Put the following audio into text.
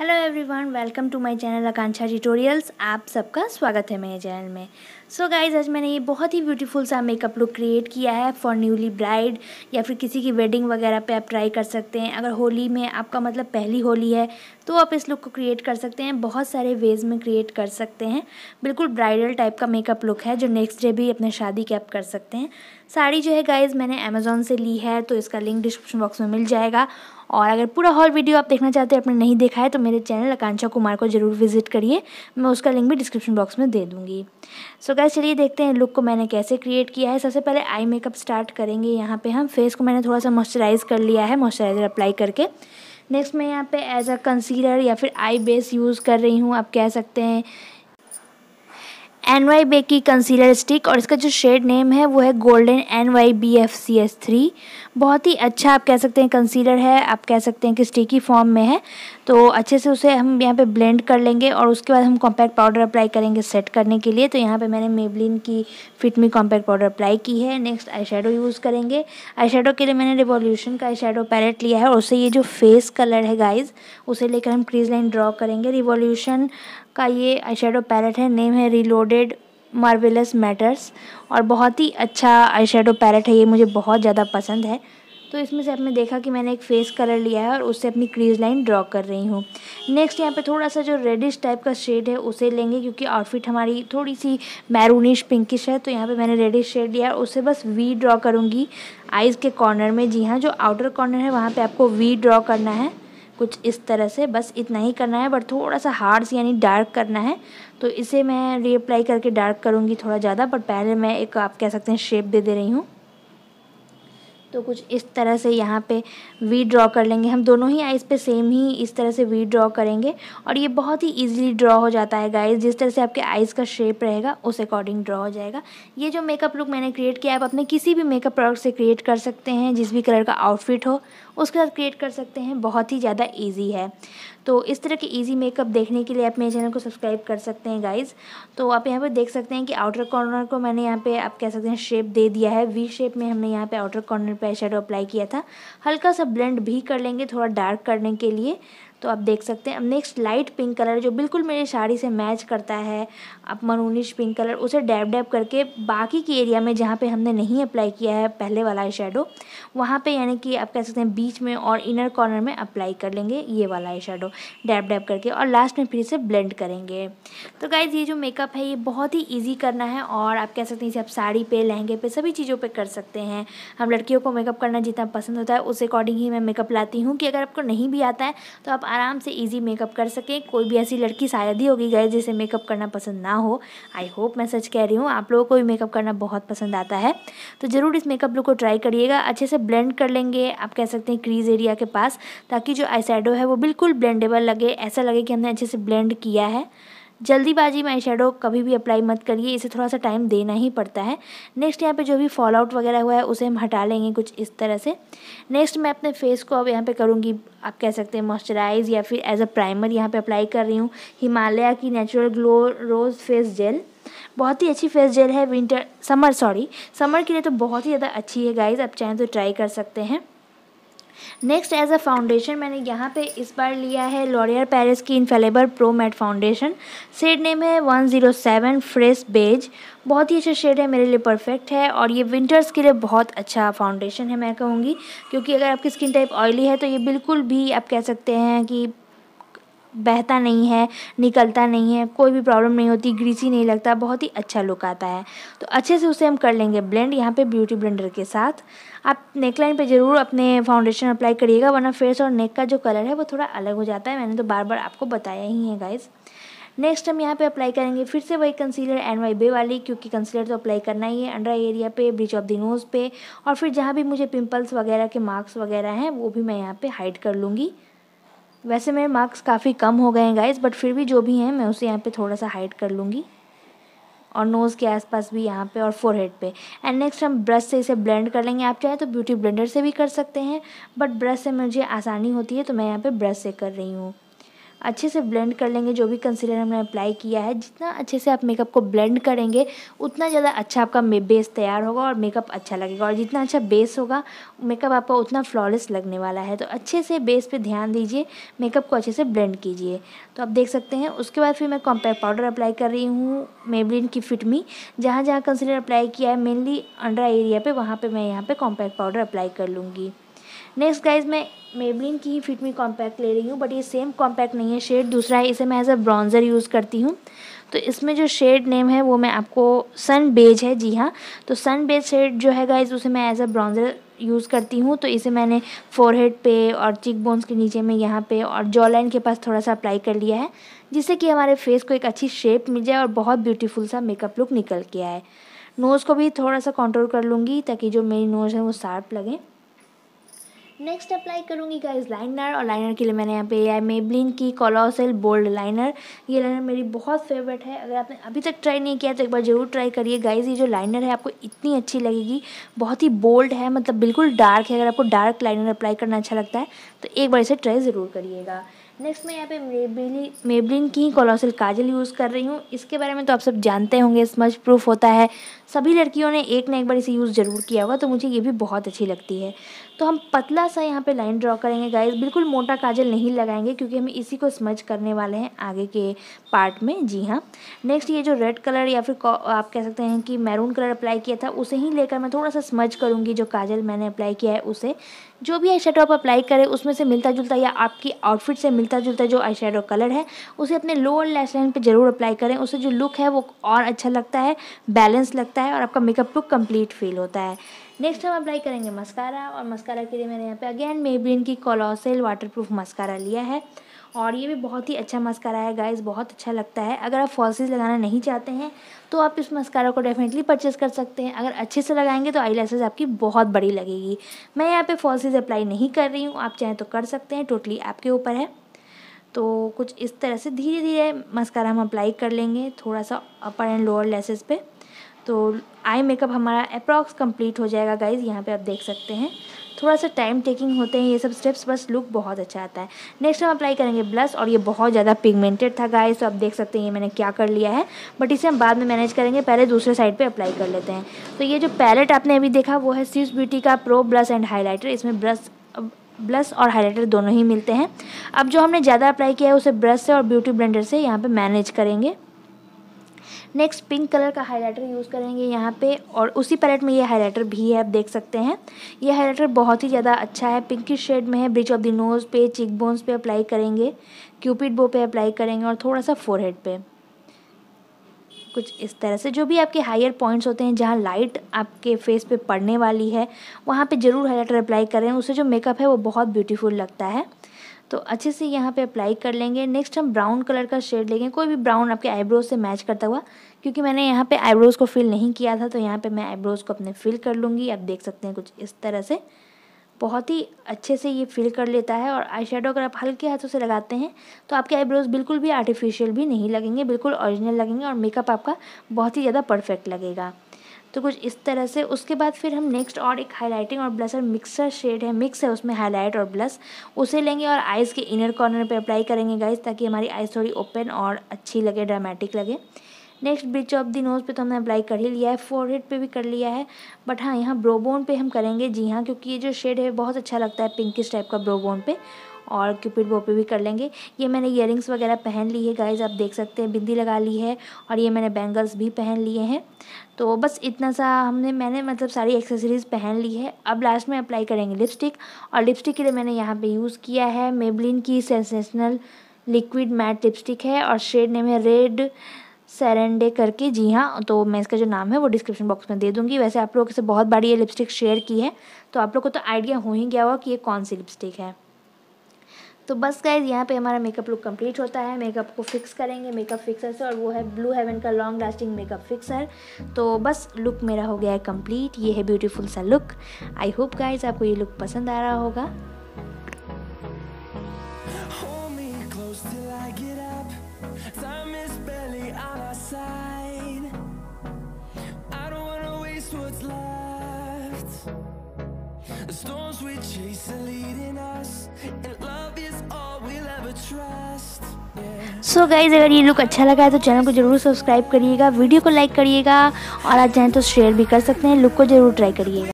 hello everyone welcome to my channel Akanksha tutorials आप सबका स्वागत है मेरे चैनल में सो so गाइज आज मैंने ये बहुत ही ब्यूटीफुल सा मेकअप लुक क्रिएट किया है फॉर न्यूली ब्राइड या फिर किसी की वेडिंग वगैरह पे आप ट्राई कर सकते हैं अगर होली में आपका मतलब पहली होली है तो आप इस लुक को क्रिएट कर सकते हैं बहुत सारे वेज में क्रिएट कर सकते हैं बिल्कुल ब्राइडल टाइप का मेकअप लुक है जो नेक्स्ट डे भी अपने शादी के आप कर सकते हैं साड़ी जो है गाइज़ मैंने अमेज़ोन से ली है तो इसका लिंक डिस्क्रिप्शन बॉक्स में मिल जाएगा और अगर पूरा हॉल वीडियो आप देखना चाहते हैं आपने नहीं देखा है तो मेरे चैनल आकांक्षा कुमार को ज़रूर विजिट करिए मैं उसका लिंक भी डिस्क्रिप्शन बॉक्स में दे दूँगी सो गैस चलिए देखते हैं लुक को मैंने कैसे क्रिएट किया है सबसे पहले आई मेकअप स्टार्ट करेंगे यहाँ पर हम फेस को मैंने थोड़ा सा मॉइस्चराइज़ कर लिया है मॉइस्चराइज़र अप्लाई करके नेक्स्ट मैं यहाँ पे एज अ कंसीलर या फिर आई बेस यूज़ कर रही हूँ आप कह सकते हैं एन वाई बे की कंसीलर स्टिक और इसका जो शेड नेम है वो है golden N Y B F C S three बहुत ही अच्छा आप कह सकते हैं कंसीलर है आप कह सकते हैं कि स्टिकी फॉर्म में है तो अच्छे से उसे हम यहाँ पे ब्लेंड कर लेंगे और उसके बाद हम कॉम्पैक्ट पाउडर अप्लाई करेंगे सेट करने के लिए तो यहाँ पे मैंने मेबलिन की फिटमी कॉम्पैक्ट पाउडर अप्लाई की है नेक्स्ट आई यूज़ करेंगे आई के लिए मैंने रिवोल्यूशन का आई पैलेट लिया है और उससे ये जो फेस कलर है गाइज उसे लेकर हम क्रीज लाइन ड्रॉ करेंगे रिवोल्यूशन का ये आई पैलेट है नेम है रिलोडेड मार्वेलस मैटर्स और बहुत ही अच्छा आई पैलेट है ये मुझे बहुत ज़्यादा पसंद है तो इसमें से आपने देखा कि मैंने एक फेस कलर लिया है और उससे अपनी क्रीज लाइन ड्रॉ कर रही हूँ नेक्स्ट यहाँ पे थोड़ा सा जो रेडिश टाइप का शेड है उसे लेंगे क्योंकि आउटफिट हमारी थोड़ी सी मैरूनिश पिंकिश है तो यहाँ पे मैंने रेडिश शेड लिया है उससे बस वी ड्रॉ करूँगी आइज़ के कॉर्नर में जी हाँ जो आउटर कॉर्नर है वहाँ पर आपको वी ड्रॉ करना है कुछ इस तरह से बस इतना ही करना है बट थोड़ा सा हार्ड यानी डार्क करना है तो इसे मैं रीअप्लाई करके डार्क करूँगी थोड़ा ज़्यादा बट पहले मैं एक आप कह सकते हैं शेप दे दे रही हूँ तो कुछ इस तरह से यहाँ पे वी ड्रॉ कर लेंगे हम दोनों ही आइज़ पे सेम ही इस तरह से वी ड्रॉ करेंगे और ये बहुत ही इजीली ड्रॉ हो जाता है गाइज जिस तरह से आपके आइज़ का शेप रहेगा उस अकॉर्डिंग ड्रॉ हो जाएगा ये जो मेकअप लुक मैंने क्रिएट किया आप अपने किसी भी मेकअप प्रोडक्ट से क्रिएट कर सकते हैं जिस भी कलर का आउटफिट हो उसके साथ क्रिएट कर सकते हैं बहुत ही ज़्यादा ईजी है तो इस तरह के ईजी मेकअप देखने के लिए आप मेरे चैनल को सब्सक्राइब कर सकते हैं गाइज़ तो आप यहाँ पर देख सकते हैं कि आउटर कॉर्नर को मैंने यहाँ पे आप कह सकते हैं शेप दे दिया है वी शेप में हमने यहाँ पे आउटर कॉर्नर पर शेडो अप्लाई किया था हल्का सा ब्लेंड भी कर लेंगे थोड़ा डार्क करने के लिए तो आप देख सकते हैं अब नेक्स्ट लाइट पिंक कलर जो बिल्कुल मेरी साड़ी से मैच करता है आप मनूनिश पिंक कलर उसे डैब डैब करके बाकी के एरिया में जहाँ पे हमने नहीं अप्लाई किया है पहले वाला आई शेडो वहाँ पर यानी कि आप कह सकते हैं बीच में और इनर कॉर्नर में अप्लाई कर लेंगे ये वाला आई शेडो डैब डैब करके और लास्ट में फिर इसे ब्लेंड करेंगे तो गाइज ये जो मेकअप है ये बहुत ही ईजी करना है और आप कह सकते हैं इसे आप साड़ी पे लहंगे पे सभी चीज़ों पर कर सकते हैं हम लड़कियों को मेकअप करना जितना पसंद होता है उस अकॉर्डिंग ही मैं मेकअप लाती हूँ कि अगर आपको नहीं भी आता है तो आप आराम से इजी मेकअप कर सकें कोई भी ऐसी लड़की शायद ही होगी गए जिसे मेकअप करना पसंद ना हो आई होप मैं सच कह रही हूँ आप लोगों को भी मेकअप करना बहुत पसंद आता है तो ज़रूर इस मेकअप लुक को ट्राई करिएगा अच्छे से ब्लेंड कर लेंगे आप कह सकते हैं क्रीज एरिया के पास ताकि जो आई है वो बिल्कुल ब्लेंडेबल लगे ऐसा लगे कि हमने अच्छे से ब्लेंड किया है जल्दीबाजी में आई कभी भी अप्लाई मत करिए इसे थोड़ा सा टाइम देना ही पड़ता है नेक्स्ट यहाँ पे जो भी फॉल आउट वगैरह हुआ है उसे हम हटा लेंगे कुछ इस तरह से नेक्स्ट मैं अपने फेस को अब यहाँ पे करूँगी आप कह सकते हैं मॉइस्चराइज या फिर एज अ प्राइमर यहाँ पे अप्लाई कर रही हूँ हिमालय की natural glow rose face gel बहुत ही अच्छी फेस जेल है विंटर समर सॉरी समर के लिए तो बहुत ही ज़्यादा अच्छी है गाइज आप चाहें तो ट्राई कर सकते हैं नेक्स्ट एज अ फाउंडेशन मैंने यहाँ पे इस बार लिया है लॉरियर पेरिस की infallible pro matte foundation shade name है one zero seven fresh beige बहुत ही अच्छा शेड है मेरे लिए परफेक्ट है और ये विंटर्स के लिए बहुत अच्छा फाउंडेशन है मैं कहूँगी क्योंकि अगर आपकी स्किन टाइप ऑयली है तो ये बिल्कुल भी आप कह सकते हैं कि बहता नहीं है निकलता नहीं है कोई भी प्रॉब्लम नहीं होती ग्रीसी नहीं लगता बहुत ही अच्छा लुक आता है तो अच्छे से उसे हम कर लेंगे ब्लेंड यहाँ पे ब्यूटी ब्लेंडर के साथ आप नेकलाइन पे ज़रूर अपने फाउंडेशन अप्लाई करिएगा वरना फेस और नेक का जो कलर है वो थोड़ा अलग हो जाता है मैंने तो बार बार आपको बताया ही है गाइज़ नेक्स्ट हम यहाँ पे अप्लाई करेंगे फिर से वही कंसीलर एन वाई बे वाली क्योंकि कंसीलर तो अप्लाई करना ही है अंडर एरिया पे ब्रिज ऑफ द नोज़ पे और फिर जहाँ भी मुझे पिंपल्स वगैरह के मार्क्स वगैरह हैं वो भी मैं यहाँ पे हाइड कर लूँगी वैसे मेरे मार्क्स काफ़ी कम हो गए हैं गाइस बट फिर भी जो भी हैं मैं उसे यहाँ पे थोड़ा सा हाइड कर लूँगी और नोज़ के आसपास भी यहाँ पे और फोर हेड एंड नेक्स्ट हम ब्रश से इसे ब्लेंड कर लेंगे आप चाहे तो ब्यूटी ब्लेंडर से भी कर सकते हैं बट ब्रश से मुझे आसानी होती है तो मैं यहाँ पर ब्रश से कर रही हूँ अच्छे से ब्लेंड कर लेंगे जो भी कंसीलर हमने अप्लाई किया है जितना अच्छे से आप मेकअप को ब्लेंड करेंगे उतना ज़्यादा अच्छा आपका बेस तैयार होगा और मेकअप अच्छा लगेगा और जितना अच्छा बेस होगा मेकअप आपका उतना फ्लॉलेस लगने वाला है तो अच्छे से बेस पे ध्यान दीजिए मेकअप को अच्छे से ब्लेंड कीजिए तो आप देख सकते हैं उसके बाद फिर मैं कॉम्पैक्ट पाउडर अप्लाई कर रही हूँ मेबलिन की फिटमी जहाँ जहाँ कंसीलर अप्लाई किया है मेनली अंडर एरिया पर वहाँ पर मैं यहाँ पर कॉम्पैक्ट पाउडर अप्लाई कर लूँगी नेक्स्ट गाइज मैं मेबलिन की ही फिटमी कॉम्पैक्ट ले रही हूँ बट ये सेम कॉम्पैक्ट नहीं है शेड दूसरा है इसे मैं एज अ ब्राउन्ज़र यूज़ करती हूँ तो इसमें जो शेड नेम है वो मैं आपको सन बेज है जी हाँ तो सन बेज शेड जो है गाइज उसे मैं एज अ ब्राउन्ज़र यूज़ करती हूँ तो इसे मैंने फोरहेड पे और चिक बोन्स के नीचे में यहाँ पे और जॉ लाइन के पास थोड़ा सा अप्लाई कर लिया है जिससे कि हमारे फेस को एक अच्छी शेप मिल जाए और बहुत ब्यूटीफुल सा मेकअप लुक निकल के आए नोज़ को भी थोड़ा सा कंट्रोल कर लूँगी ताकि जो मेरी नोज़ है वो शार्प लगे नेक्स्ट अप्लाई करूँगी गाइज लाइनर और लाइनर के लिए मैंने यहाँ पे लिया है मेबलिन की कॉलोसल बोल्ड लाइनर ये लाइनर मेरी बहुत फेवरेट है अगर आपने अभी तक ट्राई नहीं किया तो एक बार ज़रूर ट्राई करिए गाइज ये जो लाइनर है आपको इतनी अच्छी लगेगी बहुत ही बोल्ड है मतलब बिल्कुल डार्क है अगर आपको डार्क लाइनर अप्लाई करना अच्छा लगता है तो एक बार इसे ट्राई ज़रूर करिएगा नेक्स्ट मैं यहाँ पे मेबली मेबलिन की कॉलोसल काजल यूज़ कर रही हूँ इसके बारे में तो आप सब जानते होंगे स्मज प्रूफ होता है सभी लड़कियों ने एक ना एक बार इसे यूज़ ज़रूर किया होगा तो मुझे ये भी बहुत अच्छी लगती है तो हम पतला सा यहाँ पे लाइन ड्रॉ करेंगे गाइस बिल्कुल मोटा काजल नहीं लगाएंगे क्योंकि हम इसी को स्मज करने वाले हैं आगे के पार्ट में जी हाँ नेक्स्ट ये जो रेड कलर या फिर आप कह सकते हैं कि मैरून कलर अप्लाई किया था उसे ही लेकर मैं थोड़ा सा स्मज करूँगी जो काजल मैंने अप्लाई किया है उसे जो भी आई आप अप्लाई करें उसमें से मिलता जुलता या आपकी आउटफिट से मिलता जुलता जो आई कलर है उसे अपने लोअर लैश लाइन पर ज़रूर अप्लाई करें उससे जो लुक है वो और अच्छा लगता है बैलेंस लगता है और आपका मेकअप लुक कंप्लीट फील होता है नेक्स्ट हम अप्लाई करेंगे मस्कारा और मस्कारा के लिए मैंने यहाँ पे अगेन मेबिन की कॉलोसेल वाटरप्रूफ मस्कारा लिया है और ये भी बहुत ही अच्छा मस्कारा है गाइस बहुत अच्छा लगता है अगर आप फॉल्सिस लगाना नहीं चाहते हैं तो आप इस मस्कारा को डेफिनेटली परचेस कर सकते हैं अगर अच्छे से लगाएंगे तो आई आपकी बहुत बड़ी लगेगी मैं यहाँ पर फॉल्सिस अप्लाई नहीं कर रही हूँ आप चाहें तो कर सकते हैं टोटली आपके ऊपर है तो कुछ इस तरह से धीरे धीरे मस्कारा हम अप्लाई कर लेंगे थोड़ा सा अपर एंड लोअर लेसेस पे तो आई मेकअप हमारा अप्रॉक्स कंप्लीट हो जाएगा गाइज यहाँ पे आप देख सकते हैं थोड़ा सा टाइम टेकिंग होते हैं ये सब स्टेप्स बस लुक बहुत अच्छा आता है नेक्स्ट हम अप्लाई करेंगे ब्लश और ये बहुत ज़्यादा पिगमेंटेड था गाइज तो आप देख सकते हैं ये मैंने क्या कर लिया है बट इसे हम बाद में मैनेज करेंगे पहले दूसरे साइड पर अप्लाई कर लेते हैं तो ये जो पैलेट आपने अभी देखा वो है सीस ब्यूटी का प्रो ब्लश एंड हाईलाइटर इसमें ब्रश ब्लश और हाइलाइटर दोनों ही मिलते हैं अब जो हमने ज़्यादा अप्लाई किया है उसे ब्रश से और ब्यूटी ब्लेंडर से यहाँ पर मैनेज करेंगे नेक्स्ट पिंक कलर का हाइलाइटर यूज़ करेंगे यहाँ पे और उसी पैलेट में ये हाइलाइटर भी है आप देख सकते हैं ये हाइलाइटर बहुत ही ज़्यादा अच्छा है पिंकी शेड में है ब्रिज ऑफ द नोज़ पे चिक बोन्स पे अप्लाई करेंगे क्यूपिड बो पे अप्लाई करेंगे और थोड़ा सा फोरहेड हेड कुछ इस तरह से जो भी आपके हायर पॉइंट्स होते हैं जहाँ लाइट आपके फेस पे पड़ने वाली है वहाँ पे ज़रूर हाइलाइटर अप्लाई करें उससे जो मेकअप है वो बहुत ब्यूटीफुल लगता है तो अच्छे से यहाँ पे अप्लाई कर लेंगे नेक्स्ट हम ब्राउन कलर का शेड लेंगे कोई भी ब्राउन आपके आईब्रोज से मैच करता हुआ क्योंकि मैंने यहाँ पे आईब्रोज को फिल नहीं किया था तो यहाँ पे मैं आईब्रोज को अपने फिल कर लूँगी आप देख सकते हैं कुछ इस तरह से बहुत ही अच्छे से ये फिल कर लेता है और आई अगर आप हल्के हाथों से लगाते हैं तो आपके आईब्रोज बिल्कुल भी आर्टिफिशियल भी नहीं लगेंगे बिल्कुल ऑरिजिनल लगेंगे और मेकअप आपका बहुत ही ज़्यादा परफेक्ट लगेगा तो कुछ इस तरह से उसके बाद फिर हम नेक्स्ट और एक हाईलाइटिंग और ब्लसर मिक्सर शेड है मिक्स है उसमें हाईलाइट और ब्लस उसे लेंगे और आइज़ के इनर कॉर्नर पर अप्लाई करेंगे गाइज ताकि हमारी आइज़ थोड़ी ओपन और अच्छी लगे ड्रामेटिक लगे next bridge of the nose पे तो हमने अप्लाई कर ही लिया है फोरहेड पे भी कर लिया है बट हाँ यहाँ ब्रोबोन पे हम करेंगे जी हाँ क्योंकि ये जो शेड है बहुत अच्छा लगता है पिंकिश टाइप का ब्रोबोन पे और क्यूपिड बो पे भी कर लेंगे ये मैंने ईयरिंग्स वगैरह पहन ली है गाइज आप देख सकते हैं बिंदी लगा ली है और ये मैंने बैंगल्स भी पहन लिए हैं तो बस इतना सा हमने मैंने मतलब सारी एक्सेसरीज़ पहन ली है अब लास्ट में अप्लाई करेंगे लिपस्टिक और लिपस्टिक के लिए मैंने यहाँ पे यूज़ किया है मेबलिन की सेंसेशनल लिक्विड मैट लिपस्टिक है और शेड नेम है रेड सरेंडे करके जी हाँ तो मैं इसका जो नाम है वो डिस्क्रिप्शन बॉक्स में दे दूँगी वैसे आप लोगों से बहुत बड़ी ये लिपस्टिक शेयर की है तो आप लोग को तो आइडिया हो ही गया होगा कि ये कौन सी लिपस्टिक है तो बस गाइज यहाँ पे हमारा मेकअप लुक कंप्लीट होता है मेकअप को फिक्स करेंगे मेकअप फिक्सर से और वो है ब्लू हेवन का लॉन्ग लास्टिंग मेकअप फिक्सर तो बस लुक मेरा हो गया है कंप्लीट ये है ब्यूटीफुल सा लुक आई होप गाइज आपको ये लुक पसंद आ रहा होगा what's left The storms we chase are leading us And love is all we'll ever trust so so guys अगर ये लुक अच्छा लगा है तो चैनल को जरूर सब्सक्राइब करिएगा वीडियो को लाइक करिएगा और आप चाहें तो शेयर भी कर सकते हैं लुक को जरूर ट्राई करिएगा